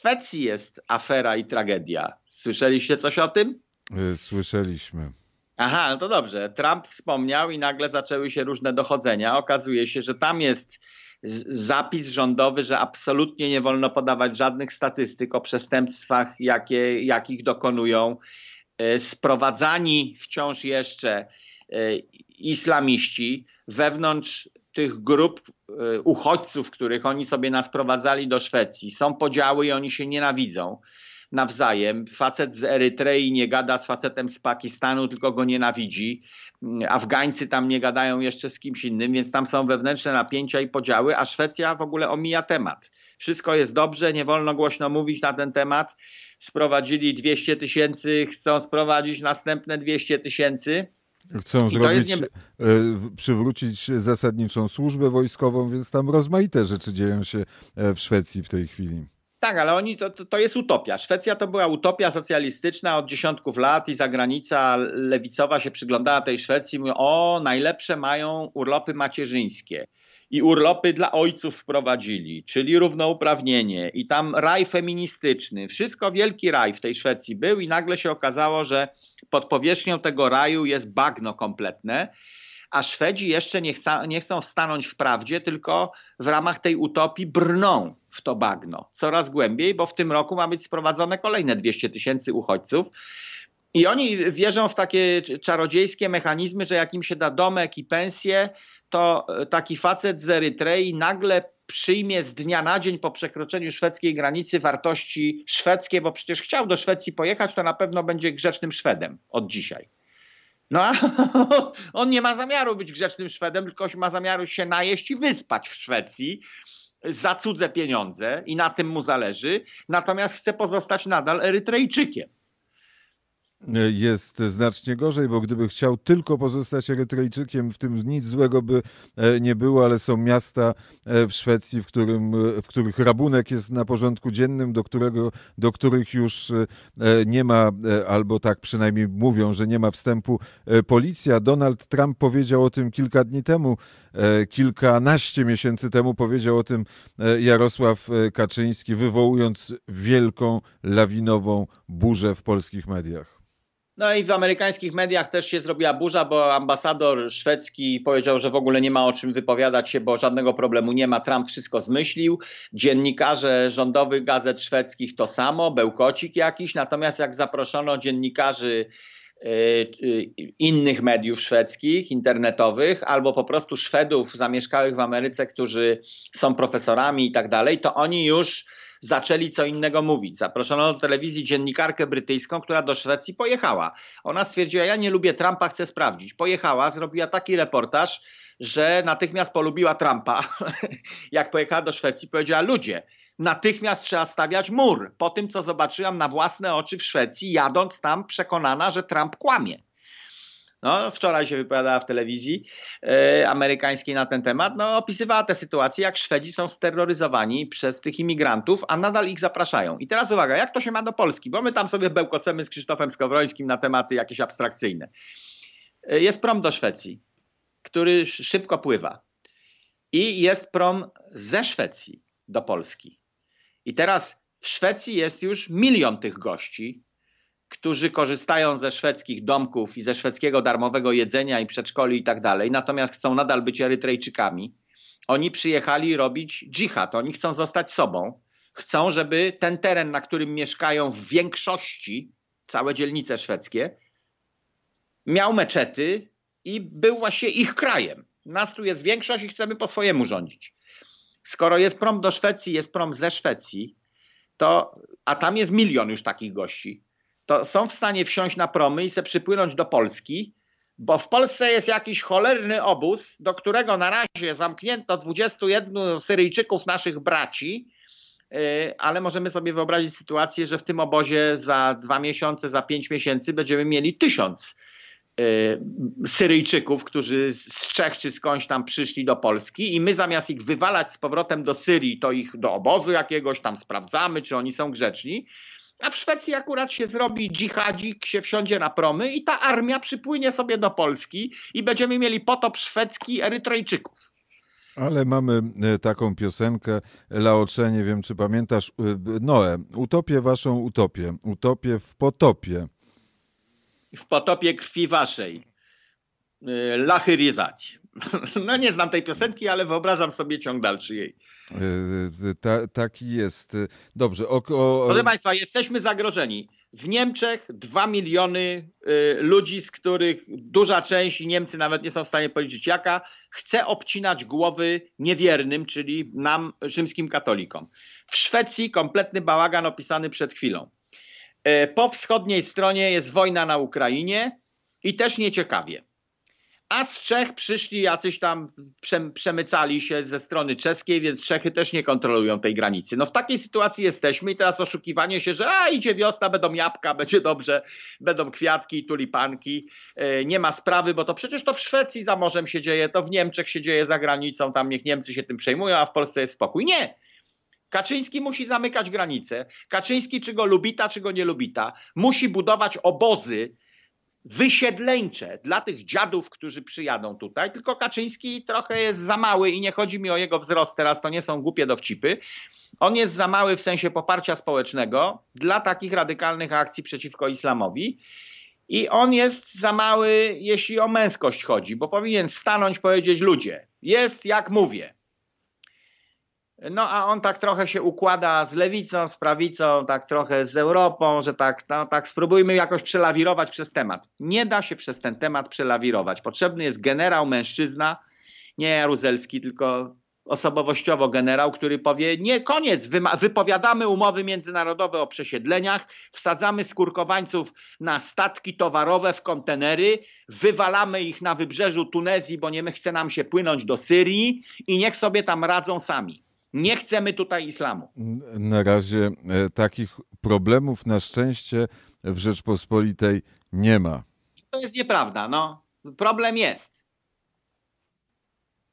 Szwecji jest afera i tragedia. Słyszeliście coś o tym? Y, słyszeliśmy. Aha, no to dobrze. Trump wspomniał i nagle zaczęły się różne dochodzenia. Okazuje się, że tam jest zapis rządowy, że absolutnie nie wolno podawać żadnych statystyk o przestępstwach, jakie, jakich dokonują y, sprowadzani wciąż jeszcze y, islamiści wewnątrz tych grup e, uchodźców, których oni sobie nasprowadzali do Szwecji. Są podziały i oni się nienawidzą nawzajem. Facet z Erytrei nie gada z facetem z Pakistanu, tylko go nienawidzi. Mm, Afgańcy tam nie gadają jeszcze z kimś innym, więc tam są wewnętrzne napięcia i podziały, a Szwecja w ogóle omija temat. Wszystko jest dobrze, nie wolno głośno mówić na ten temat. Sprowadzili 200 tysięcy, chcą sprowadzić następne 200 tysięcy Chcą zrobić, nie... E, przywrócić zasadniczą służbę wojskową, więc tam rozmaite rzeczy dzieją się e, w Szwecji w tej chwili. Tak, ale oni to, to, jest utopia. Szwecja to była utopia socjalistyczna od dziesiątków lat i zagranica lewicowa się przyglądała tej Szwecji i mówi, o, najlepsze mają urlopy macierzyńskie i urlopy dla ojców wprowadzili, czyli równouprawnienie i tam raj feministyczny. Wszystko wielki raj w tej Szwecji był i nagle się okazało, że pod powierzchnią tego raju jest bagno kompletne, a Szwedzi jeszcze nie, chca, nie chcą stanąć w prawdzie, tylko w ramach tej utopii brną w to bagno coraz głębiej, bo w tym roku ma być sprowadzone kolejne 200 tysięcy uchodźców. I oni wierzą w takie czarodziejskie mechanizmy, że jak im się da domek i pensję, to e, taki facet z Erytrei nagle przyjmie z dnia na dzień po przekroczeniu szwedzkiej granicy wartości szwedzkie, bo przecież chciał do Szwecji pojechać, to na pewno będzie grzecznym Szwedem od dzisiaj. No a on nie ma zamiaru być grzecznym Szwedem, tylko ma zamiaru się najeść i wyspać w Szwecji za cudze pieniądze i na tym mu zależy, natomiast chce pozostać nadal Erytrejczykiem jest znacznie gorzej, bo gdyby chciał tylko pozostać Erytrejczykiem, w tym nic złego by e, nie było, ale są miasta e, w Szwecji, w, którym, e, w których rabunek jest na porządku dziennym, do, którego, do których już nie ma, albo tak przynajmniej mówią, że nie ma wstępu policja. Donald Trump powiedział o tym kilka dni temu, kilkanaście miesięcy temu powiedział o tym Jarosław Kaczyński, wywołując wielką, lawinową burzę w polskich mediach. No i w amerykańskich mediach też się zrobiła burza, bo ambasador szwedzki powiedział, że w ogóle nie ma o czym wypowiadać się, bo żadnego problemu nie ma. Trump wszystko zmyślił. Dziennikarze rządowych gazet szwedzkich to samo, bełkocik jakiś. Natomiast jak zaproszono dziennikarzy y, y, innych mediów szwedzkich, internetowych, albo po prostu Szwedów zamieszkałych w Ameryce, którzy są profesorami i tak dalej, to oni już zaczęli co innego mówić. Zaproszono do telewizji dziennikarkę brytyjską, która do Szwecji pojechała. Ona stwierdziła, ja nie lubię Trumpa, chcę sprawdzić. Pojechała, zrobiła taki reportaż, że natychmiast polubiła Trumpa. Jak pojechała do Szwecji, powiedziała, ludzie, natychmiast trzeba stawiać mur. Po tym, co zobaczyłam na własne oczy w Szwecji, jadąc tam przekonana, że Trump kłamie. No, wczoraj się wypowiadała w telewizji yy, amerykańskiej na ten temat. No, opisywała tę sytuację, jak Szwedzi są steroryzowani przez tych imigrantów, a nadal ich zapraszają. I teraz uwaga, jak to się ma do Polski? Bo my tam sobie bełkocemy z Krzysztofem Skowrońskim na tematy jakieś abstrakcyjne. Yy, jest prom do Szwecji, który szybko pływa. I jest prom ze Szwecji do Polski. I teraz w Szwecji jest już milion tych gości, którzy korzystają ze szwedzkich domków i ze szwedzkiego darmowego jedzenia i przedszkoli i tak dalej, natomiast chcą nadal być Erytrejczykami. Oni przyjechali robić dżihad, oni chcą zostać sobą. Chcą, żeby ten teren, na którym mieszkają w większości, całe dzielnice szwedzkie, miał meczety i był właśnie ich krajem. Nas tu jest większość i chcemy po swojemu rządzić. Skoro jest prom do Szwecji, jest prom ze Szwecji, to, a tam jest milion już takich gości, to są w stanie wsiąść na promy i se przypłynąć do Polski, bo w Polsce jest jakiś cholerny obóz, do którego na razie zamknięto 21 Syryjczyków naszych braci, y, ale możemy sobie wyobrazić sytuację, że w tym obozie za dwa miesiące, za pięć miesięcy będziemy mieli tysiąc y, Syryjczyków, którzy z Czech czy skądś tam przyszli do Polski i my zamiast ich wywalać z powrotem do Syrii, to ich do obozu jakiegoś tam sprawdzamy, czy oni są grzeczni, a w Szwecji akurat się zrobi dżihadzik, się wsiądzie na promy i ta armia przypłynie sobie do Polski i będziemy mieli potop szwedzki Erytrejczyków. Ale mamy e, taką piosenkę Laocze, nie wiem czy pamiętasz, e, Noe, utopię waszą utopię, utopię w potopie. W potopie krwi waszej. E, lachy rizać. No nie znam tej piosenki, ale wyobrażam sobie ciąg dalszy jej. Y, y, ta, taki jest. Y, dobrze. O, o... Proszę Państwa, jesteśmy zagrożeni. W Niemczech 2 miliony ludzi, z których duża część, i Niemcy nawet nie są w stanie policzyć jaka, chce obcinać głowy niewiernym, czyli nam, rzymskim katolikom. W Szwecji kompletny bałagan opisany przed chwilą. po wschodniej stronie jest wojna na Ukrainie i też nieciekawie a z Czech przyszli jacyś tam, przemycali się ze strony czeskiej, więc Czechy też nie kontrolują tej granicy. No w takiej sytuacji jesteśmy i teraz oszukiwanie się, że a idzie wiosna, będą jabłka, będzie dobrze, będą kwiatki, tulipanki, e, nie ma sprawy, bo to przecież to w Szwecji za morzem się dzieje, to w Niemczech się dzieje za granicą, tam niech Niemcy się tym przejmują, a w Polsce jest spokój. Nie! Kaczyński musi zamykać granice. Kaczyński, czy go lubita, czy go nie lubita, musi budować obozy, wysiedleńcze dla tych dziadów, którzy przyjadą tutaj. Tylko Kaczyński trochę jest za mały i nie chodzi mi o jego wzrost teraz, to nie są głupie dowcipy. On jest za mały w sensie poparcia społecznego dla takich radykalnych akcji przeciwko islamowi. I on jest za mały, jeśli o męskość chodzi, bo powinien stanąć, powiedzieć ludzie, jest jak mówię. No a on tak trochę się układa z lewicą, z prawicą, tak trochę z Europą, że tak, no, tak spróbujmy jakoś przelawirować przez temat. Nie da się przez ten temat przelawirować. Potrzebny jest generał, mężczyzna, nie Jaruzelski, tylko osobowościowo generał, który powie: Nie, koniec, wypowiadamy umowy międzynarodowe o przesiedleniach, wsadzamy skurkowańców na statki towarowe w kontenery, wywalamy ich na wybrzeżu Tunezji, bo nie chce nam się płynąć do Syrii i niech sobie tam radzą sami. Nie chcemy tutaj islamu. Na razie e, takich problemów na szczęście w Rzeczpospolitej nie ma. To jest nieprawda. No. Problem jest.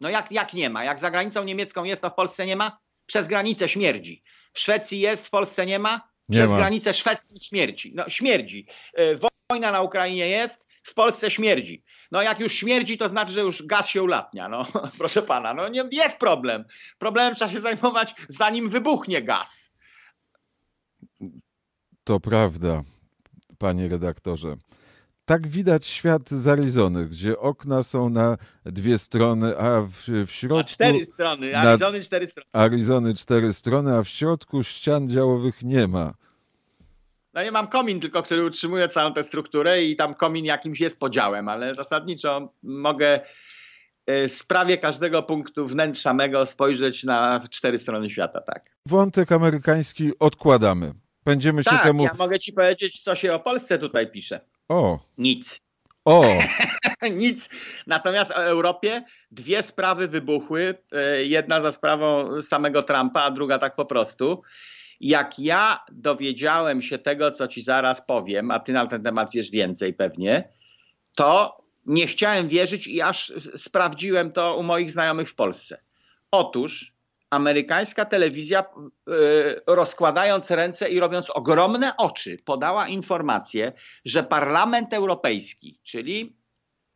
No jak, jak nie ma? Jak za granicą niemiecką jest, to w Polsce nie ma? Przez granicę śmierdzi. W Szwecji jest, w Polsce nie ma? Przez nie ma. granicę szwedzką śmierci. No, śmierdzi. E, wojna na Ukrainie jest, w Polsce śmierdzi. No jak już śmierdzi, to znaczy, że już gaz się ulatnia. No, proszę pana, no nie, jest problem. Problemem trzeba się zajmować, zanim wybuchnie gaz. To prawda, panie redaktorze. Tak widać świat z Arizony, gdzie okna są na dwie strony, a w, w środku. Na cztery strony, Arizony na, cztery strony. Arizony cztery strony, a w środku ścian działowych nie ma. No nie mam komin, tylko który utrzymuje całą tę strukturę i tam komin jakimś jest podziałem, ale zasadniczo mogę z y, prawie każdego punktu wnętrza mego spojrzeć na cztery strony świata, tak. Wątek amerykański odkładamy. Będziemy tak, się temu... ja mogę ci powiedzieć, co się o Polsce tutaj pisze. O. Nic. O. Nic. Natomiast o Europie dwie sprawy wybuchły. Y, jedna za sprawą samego Trumpa, a druga tak po prostu. Jak ja dowiedziałem się tego, co ci zaraz powiem, a ty na ten temat wiesz więcej pewnie, to nie chciałem wierzyć i aż sprawdziłem to u moich znajomych w Polsce. Otóż amerykańska telewizja, yy, rozkładając ręce i robiąc ogromne oczy, podała informację, że Parlament Europejski, czyli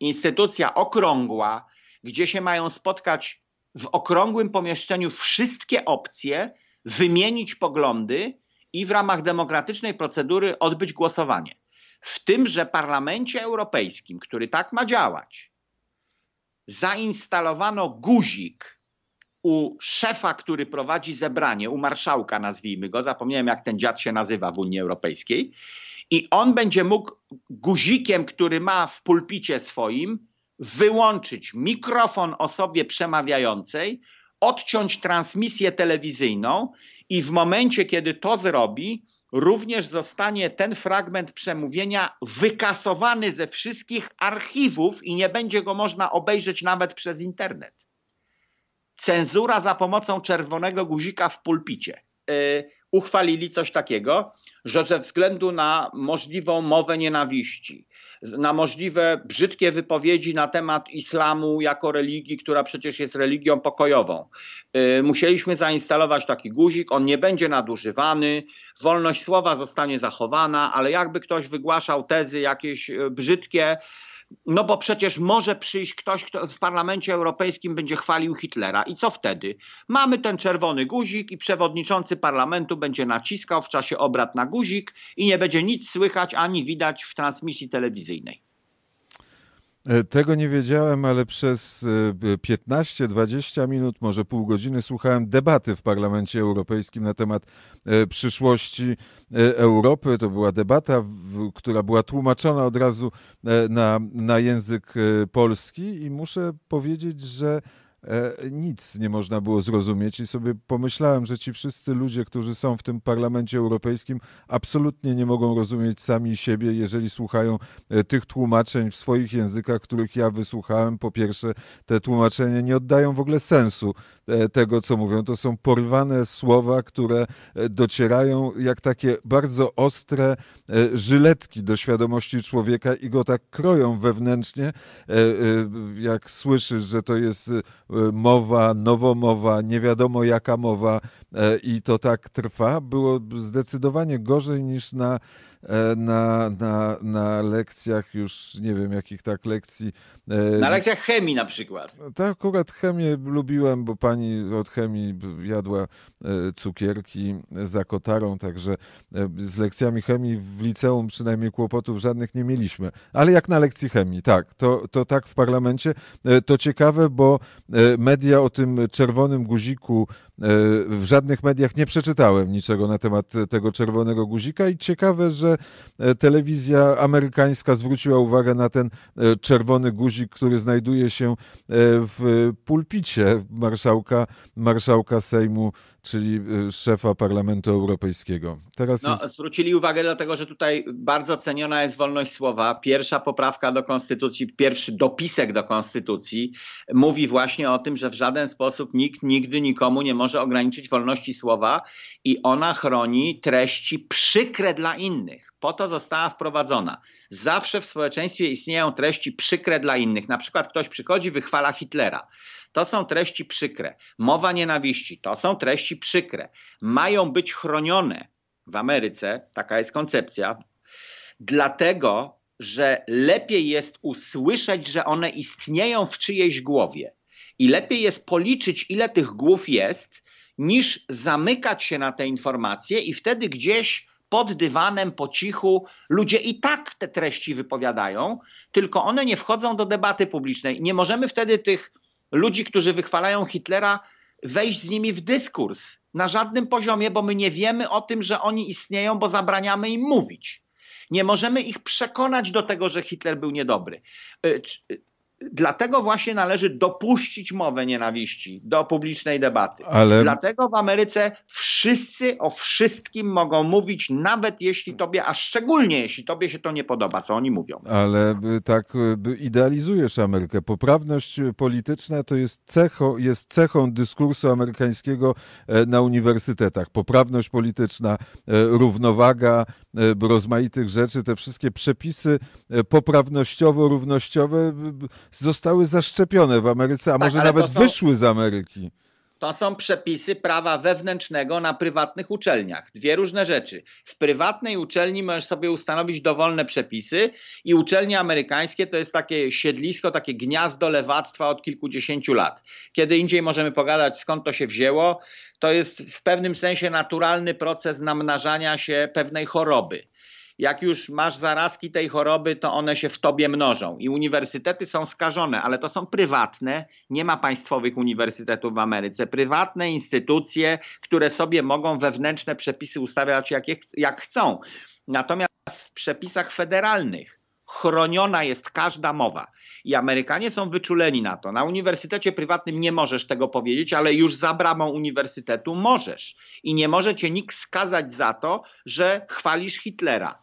instytucja okrągła, gdzie się mają spotkać w okrągłym pomieszczeniu wszystkie opcje, wymienić poglądy i w ramach demokratycznej procedury odbyć głosowanie. W tymże parlamencie europejskim, który tak ma działać, zainstalowano guzik u szefa, który prowadzi zebranie, u marszałka nazwijmy go, zapomniałem jak ten dziad się nazywa w Unii Europejskiej, i on będzie mógł guzikiem, który ma w pulpicie swoim, wyłączyć mikrofon osobie przemawiającej odciąć transmisję telewizyjną i w momencie, kiedy to zrobi, również zostanie ten fragment przemówienia wykasowany ze wszystkich archiwów i nie będzie go można obejrzeć nawet przez internet. Cenzura za pomocą czerwonego guzika w pulpicie. Yy, uchwalili coś takiego, że ze względu na możliwą mowę nienawiści, na możliwe brzydkie wypowiedzi na temat islamu jako religii, która przecież jest religią pokojową. Y, musieliśmy zainstalować taki guzik, on nie będzie nadużywany, wolność słowa zostanie zachowana, ale jakby ktoś wygłaszał tezy jakieś y, brzydkie, no bo przecież może przyjść ktoś, kto w Parlamencie Europejskim będzie chwalił Hitlera. I co wtedy? Mamy ten czerwony guzik i przewodniczący parlamentu będzie naciskał w czasie obrad na guzik i nie będzie nic słychać ani widać w transmisji telewizyjnej. E, tego nie wiedziałem, ale przez 15-20 e, minut, może pół godziny słuchałem debaty w Parlamencie Europejskim na temat e, przyszłości Europy. To była debata, która była tłumaczona od razu na, na język polski i muszę powiedzieć, że E, nic nie można było zrozumieć i sobie pomyślałem, że ci wszyscy ludzie, którzy są w tym Parlamencie Europejskim, absolutnie nie mogą rozumieć sami siebie, jeżeli słuchają e, tych tłumaczeń w swoich językach, których ja wysłuchałem. Po pierwsze, te tłumaczenia nie oddają w ogóle sensu e, tego, co mówią. To są porwane słowa, które docierają jak takie bardzo ostre żyletki do świadomości człowieka i go tak kroją wewnętrznie. Jak słyszysz, że to jest mowa, nowomowa, nie wiadomo jaka mowa, E, i to tak trwa, było zdecydowanie gorzej niż na, e, na, na, na lekcjach już, nie wiem jakich tak lekcji. E, na lekcjach chemii na przykład. No, tak, akurat chemię lubiłem, bo pani od chemii jadła cukierki za kotarą, także z lekcjami chemii w liceum przynajmniej kłopotów żadnych nie mieliśmy. Ale jak na lekcji chemii, tak, to, to tak w parlamencie. To ciekawe, bo media o tym czerwonym guziku E, w żadnych mediach nie przeczytałem niczego na temat tego czerwonego guzika i ciekawe, że e, telewizja amerykańska zwróciła uwagę na ten e, czerwony guzik, który znajduje się w pulpicie marszałka, marszałka Sejmu, czyli szefa Parlamentu Europejskiego. Teraz no, jest... Zwrócili uwagę dlatego, że tutaj bardzo ceniona jest wolność słowa. Pierwsza poprawka do Konstytucji, pierwszy dopisek do Konstytucji mówi właśnie o tym, że w żaden sposób nikt nigdy nikomu nie może może ograniczyć wolności słowa i ona chroni treści przykre dla innych. Po to została wprowadzona. Zawsze w społeczeństwie istnieją treści przykre dla innych. Na przykład ktoś przychodzi, wychwala Hitlera. To są treści przykre. Mowa nienawiści to są treści przykre. Mają być chronione w Ameryce, taka jest koncepcja, dlatego że lepiej jest usłyszeć, że one istnieją w czyjejś głowie, i lepiej jest policzyć, ile tych głów jest, niż zamykać się na te informacje i wtedy gdzieś pod dywanem po cichu ludzie i tak te treści wypowiadają, tylko one nie wchodzą do debaty publicznej. Nie możemy wtedy tych ludzi, którzy wychwalają Hitlera, wejść z nimi w dyskurs na żadnym poziomie, bo my nie wiemy o tym, że oni istnieją, bo zabraniamy im mówić. Nie możemy ich przekonać do tego, że Hitler był niedobry. Y, y, Dlatego właśnie należy dopuścić mowę nienawiści do publicznej debaty. Ale... Dlatego w Ameryce wszyscy o wszystkim mogą mówić, nawet jeśli tobie, a szczególnie jeśli tobie się to nie podoba, co oni mówią. Ale y, tak y, idealizujesz Amerykę. Poprawność y, polityczna to jest, cecho, jest cechą dyskursu amerykańskiego e, na uniwersytetach. Poprawność polityczna, e, równowaga, E, rozmaitych rzeczy, te wszystkie przepisy e, poprawnościowo-równościowe zostały zaszczepione w Ameryce, a tak, może nawet są... wyszły z Ameryki. To są przepisy prawa wewnętrznego na prywatnych uczelniach. Dwie różne rzeczy. W prywatnej uczelni możesz sobie ustanowić dowolne przepisy i uczelnie amerykańskie to jest takie siedlisko, takie gniazdo lewactwa od kilkudziesięciu lat. Kiedy indziej możemy pogadać skąd to się wzięło, to jest w pewnym sensie naturalny proces namnażania się pewnej choroby. Jak już masz zarazki tej choroby, to one się w tobie mnożą. I uniwersytety są skażone, ale to są prywatne, nie ma państwowych uniwersytetów w Ameryce. Prywatne instytucje, które sobie mogą wewnętrzne przepisy ustawiać jak, jak chcą. Natomiast w przepisach federalnych chroniona jest każda mowa. I Amerykanie są wyczuleni na to. Na uniwersytecie prywatnym nie możesz tego powiedzieć, ale już za bramą uniwersytetu możesz. I nie może cię nikt skazać za to, że chwalisz Hitlera.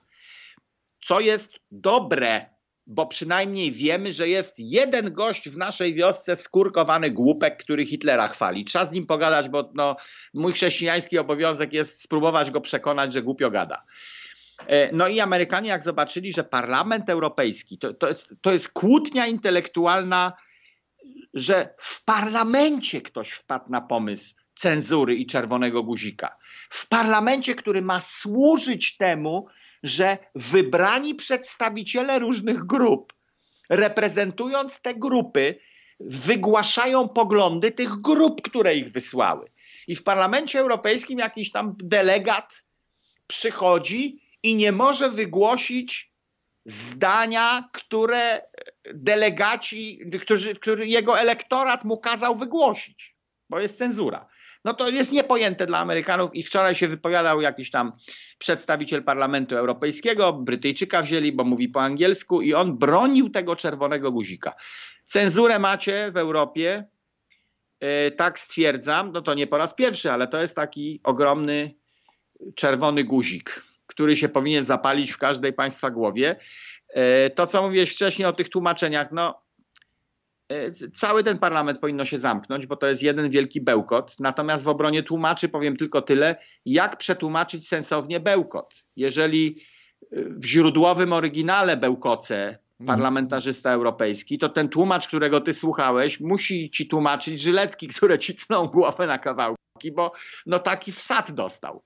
Co jest dobre bo przynajmniej wiemy, że jest jeden gość w naszej wiosce skurkowany głupek, który Hitlera chwali. Trzeba z nim pogadać, bo no, mój chrześcijański obowiązek jest spróbować go przekonać, że głupio gada. E, no i Amerykanie, jak zobaczyli, że Parlament Europejski to, to, jest, to jest kłótnia intelektualna, że w parlamencie ktoś wpadł na pomysł cenzury i czerwonego guzika. W parlamencie, który ma służyć temu, że wybrani przedstawiciele różnych grup, reprezentując te grupy, wygłaszają poglądy tych grup, które ich wysłały. I w Parlamencie Europejskim jakiś tam delegat przychodzi i nie może wygłosić zdania, które delegaci, którzy, który jego elektorat mu kazał wygłosić, bo jest cenzura. No to jest niepojęte dla Amerykanów i wczoraj się wypowiadał jakiś tam przedstawiciel Parlamentu Europejskiego, Brytyjczyka wzięli, bo mówi po angielsku i on bronił tego czerwonego guzika. Cenzurę macie w Europie, yy, tak stwierdzam, no to nie po raz pierwszy, ale to jest taki ogromny czerwony guzik który się powinien zapalić w każdej państwa głowie. E, to, co mówiłeś wcześniej o tych tłumaczeniach, no e, cały ten parlament powinno się zamknąć, bo to jest jeden wielki bełkot. Natomiast w obronie tłumaczy powiem tylko tyle, jak przetłumaczyć sensownie bełkot. Jeżeli e, w źródłowym oryginale bełkoce mhm. parlamentarzysta europejski, to ten tłumacz, którego ty słuchałeś, musi ci tłumaczyć żyletki, które ci tną głowę na kawałki, bo no taki wsad dostał.